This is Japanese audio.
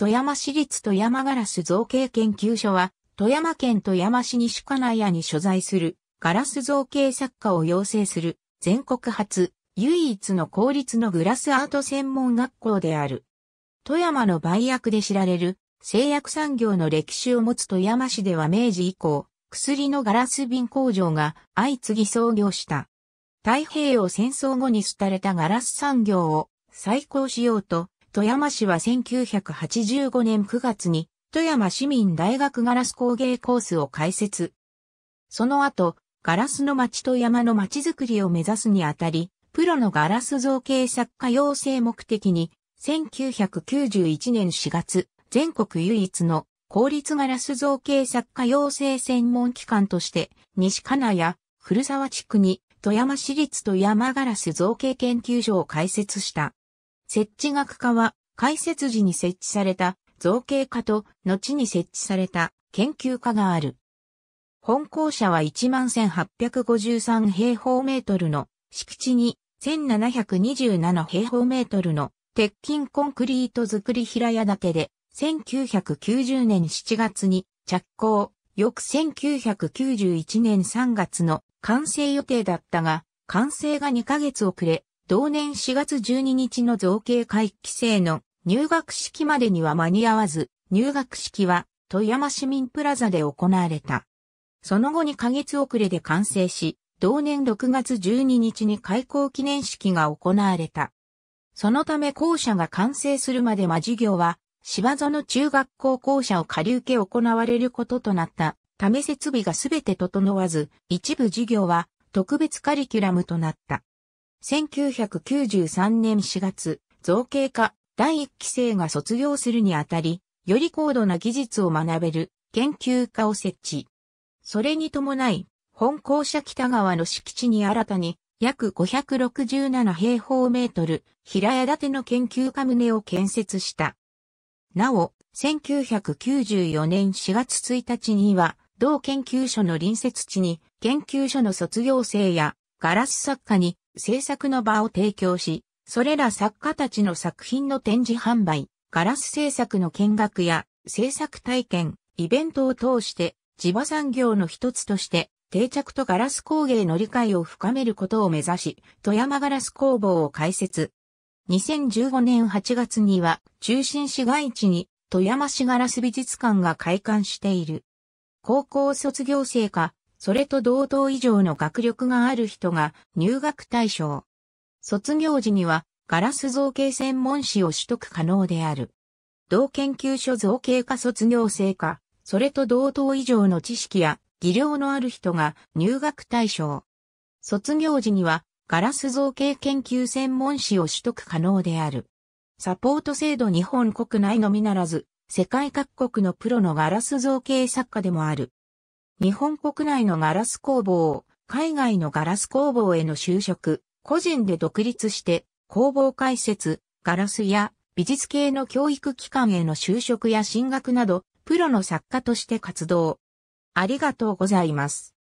富山市立富山ガラス造形研究所は、富山県富山市西金谷に所在するガラス造形作家を養成する全国初、唯一の公立のグラスアート専門学校である。富山の売薬で知られる製薬産業の歴史を持つ富山市では明治以降、薬のガラス瓶工場が相次ぎ創業した。太平洋戦争後に廃れたガラス産業を再興しようと、富山市は1985年9月に、富山市民大学ガラス工芸コースを開設。その後、ガラスの町と山の町づくりを目指すにあたり、プロのガラス造形作家養成目的に、1991年4月、全国唯一の公立ガラス造形作家養成専門機関として、西金谷、古沢地区に富山市立富山ガラス造形研究所を開設した。設置学科は、開設時に設置された造形科と、後に設置された研究科がある。本校舎は11,853平方メートルの敷地に1727平方メートルの鉄筋コンクリート造り平屋建てで1990年7月に着工、翌1991年3月の完成予定だったが、完成が2ヶ月遅れ、同年4月12日の造形会期制の入学式までには間に合わず、入学式は富山市民プラザで行われた。その後2ヶ月遅れで完成し、同年6月12日に開校記念式が行われた。そのため校舎が完成するまでは授業は芝園中学校校舎を借り受け行われることとなったため設備がすべて整わず、一部授業は特別カリキュラムとなった。1993年4月、造形科第1期生が卒業するにあたり、より高度な技術を学べる研究科を設置。それに伴い、本校舎北側の敷地に新たに約567平方メートル平屋建ての研究家棟を建設した。なお、1994年4月1日には、同研究所の隣接地に研究所の卒業生やガラス作家に制作の場を提供し、それら作家たちの作品の展示販売、ガラス制作の見学や制作体験、イベントを通して地場産業の一つとして定着とガラス工芸の理解を深めることを目指し、富山ガラス工房を開設。2015年8月には中心市街地に富山市ガラス美術館が開館している。高校卒業生かそれと同等以上の学力がある人が入学対象。卒業時にはガラス造形専門士を取得可能である。同研究所造形科卒業生か、それと同等以上の知識や技量のある人が入学対象。卒業時にはガラス造形研究専門士を取得可能である。サポート制度日本国内のみならず、世界各国のプロのガラス造形作家でもある。日本国内のガラス工房、海外のガラス工房への就職、個人で独立して工房開設、ガラスや美術系の教育機関への就職や進学など、プロの作家として活動。ありがとうございます。